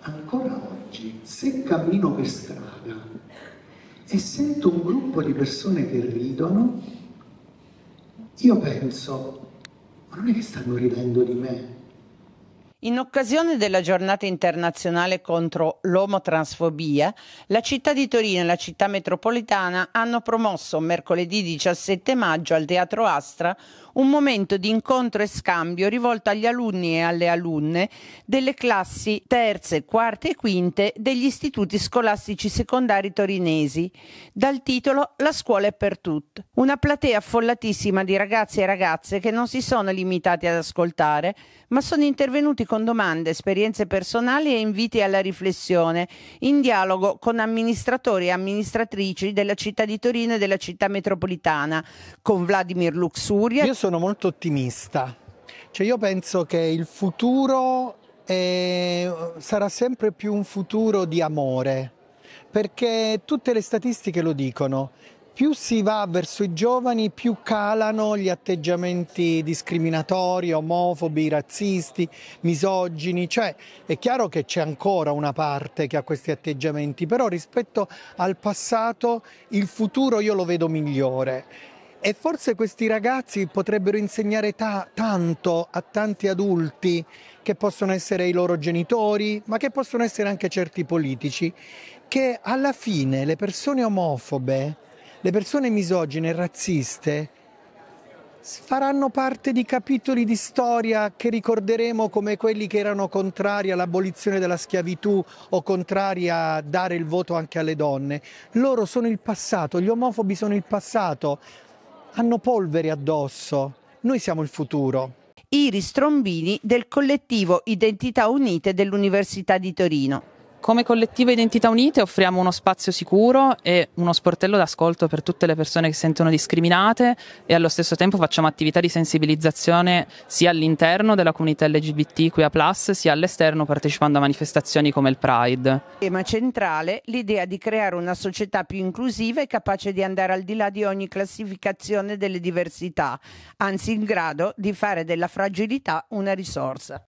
ancora oggi, se cammino per strada e sento un gruppo di persone che ridono, io penso, ma non è che stanno ridendo di me, in occasione della giornata internazionale contro l'omotransfobia, la città di Torino e la città metropolitana hanno promosso mercoledì 17 maggio al Teatro Astra un momento di incontro e scambio rivolto agli alunni e alle alunne delle classi terze, quarte e quinte degli istituti scolastici secondari torinesi, dal titolo La scuola è per tutti. Una platea affollatissima di ragazzi e ragazze che non si sono limitati ad ascoltare, ma sono intervenuti con domande, esperienze personali e inviti alla riflessione, in dialogo con amministratori e amministratrici della città di Torino e della città metropolitana, con Vladimir Luxuria. Io sono molto ottimista, cioè io penso che il futuro è... sarà sempre più un futuro di amore perché tutte le statistiche lo dicono più si va verso i giovani, più calano gli atteggiamenti discriminatori, omofobi, razzisti, misogini. Cioè, è chiaro che c'è ancora una parte che ha questi atteggiamenti, però rispetto al passato il futuro io lo vedo migliore. E forse questi ragazzi potrebbero insegnare ta tanto a tanti adulti che possono essere i loro genitori, ma che possono essere anche certi politici, che alla fine le persone omofobe le persone misogine e razziste faranno parte di capitoli di storia che ricorderemo come quelli che erano contrari all'abolizione della schiavitù o contrari a dare il voto anche alle donne. Loro sono il passato, gli omofobi sono il passato, hanno polvere addosso, noi siamo il futuro. Iris Trombini del collettivo Identità Unite dell'Università di Torino. Come collettivo Identità Unite offriamo uno spazio sicuro e uno sportello d'ascolto per tutte le persone che sentono discriminate e allo stesso tempo facciamo attività di sensibilizzazione sia all'interno della comunità LGBTQIA+, sia all'esterno partecipando a manifestazioni come il Pride. Tema centrale, l'idea di creare una società più inclusiva e capace di andare al di là di ogni classificazione delle diversità, anzi in grado di fare della fragilità una risorsa.